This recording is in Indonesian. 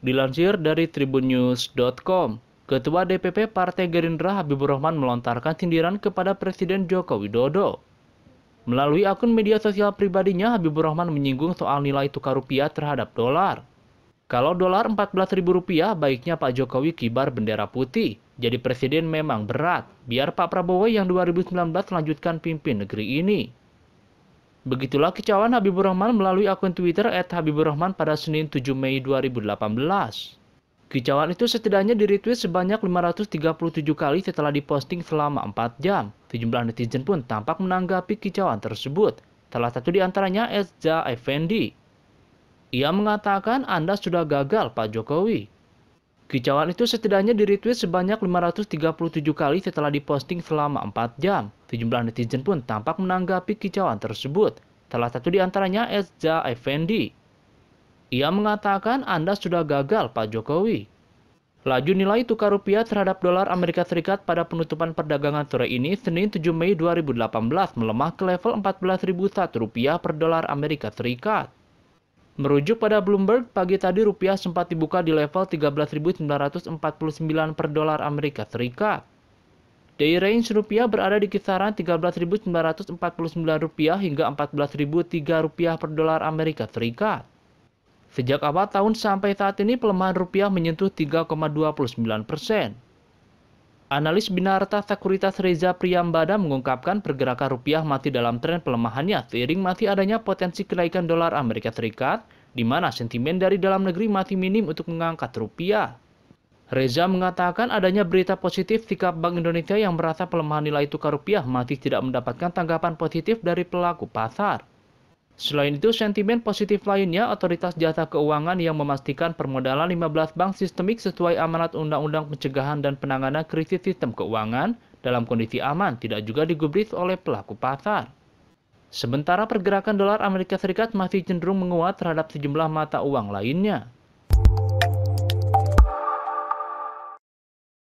Dilansir dari tribunnews.com, Ketua DPP Partai Gerindra Habibur Rahman melontarkan sindiran kepada Presiden Joko Widodo. Melalui akun media sosial pribadinya, Habibur Rahman menyinggung soal nilai tukar rupiah terhadap dolar. Kalau dolar Rp14.000, baiknya Pak Jokowi kibar bendera putih. Jadi presiden memang berat. Biar Pak Prabowo yang 2019 lanjutkan pimpin negeri ini. Begitulah kecauan Habibur Rahman melalui akun Twitter @habiburrahman pada Senin 7 Mei 2018. Kicauan itu setidaknya diretweet sebanyak 537 kali setelah diposting selama 4 jam. Sejumlah netizen pun tampak menanggapi kicauan tersebut. Salah satu di antaranya Ezra Effendi. Ia mengatakan Anda sudah gagal Pak Jokowi. Kicauan itu setidaknya di retweet sebanyak 537 kali setelah diposting selama 4 jam. Sejumlah netizen pun tampak menanggapi kicauan tersebut. Salah satu di antaranya Ezra Effendi. Ia mengatakan Anda sudah gagal Pak Jokowi. Laju nilai tukar rupiah terhadap dolar Amerika Serikat pada penutupan perdagangan sore ini Senin 7 Mei 2018 melemah ke level 14.001 rupiah per dolar Amerika Serikat. Merujuk pada Bloomberg, pagi tadi rupiah sempat dibuka di level 13.949 per dolar Amerika Serikat. Day range rupiah berada di kisaran 13.949 rupiah hingga 14.003 rupiah per dolar Amerika Serikat. Sejak awal tahun sampai saat ini pelemahan rupiah menyentuh 3,29 persen. Analis Binarta Sekuritas Reza Priyambada mengungkapkan pergerakan rupiah mati dalam tren pelemahannya seiring mati adanya potensi kenaikan dolar Amerika Serikat, di mana sentimen dari dalam negeri mati minim untuk mengangkat rupiah. Reza mengatakan adanya berita positif sikap Bank Indonesia yang merasa pelemahan nilai tukar rupiah masih tidak mendapatkan tanggapan positif dari pelaku pasar. Selain itu, sentimen positif lainnya, otoritas jasa keuangan yang memastikan permodalan 15 bank sistemik sesuai amanat Undang-Undang Pencegahan dan Penanganan Krisis Sistem Keuangan dalam kondisi aman tidak juga digubris oleh pelaku pasar. Sementara pergerakan dolar Amerika Serikat masih cenderung menguat terhadap sejumlah mata uang lainnya.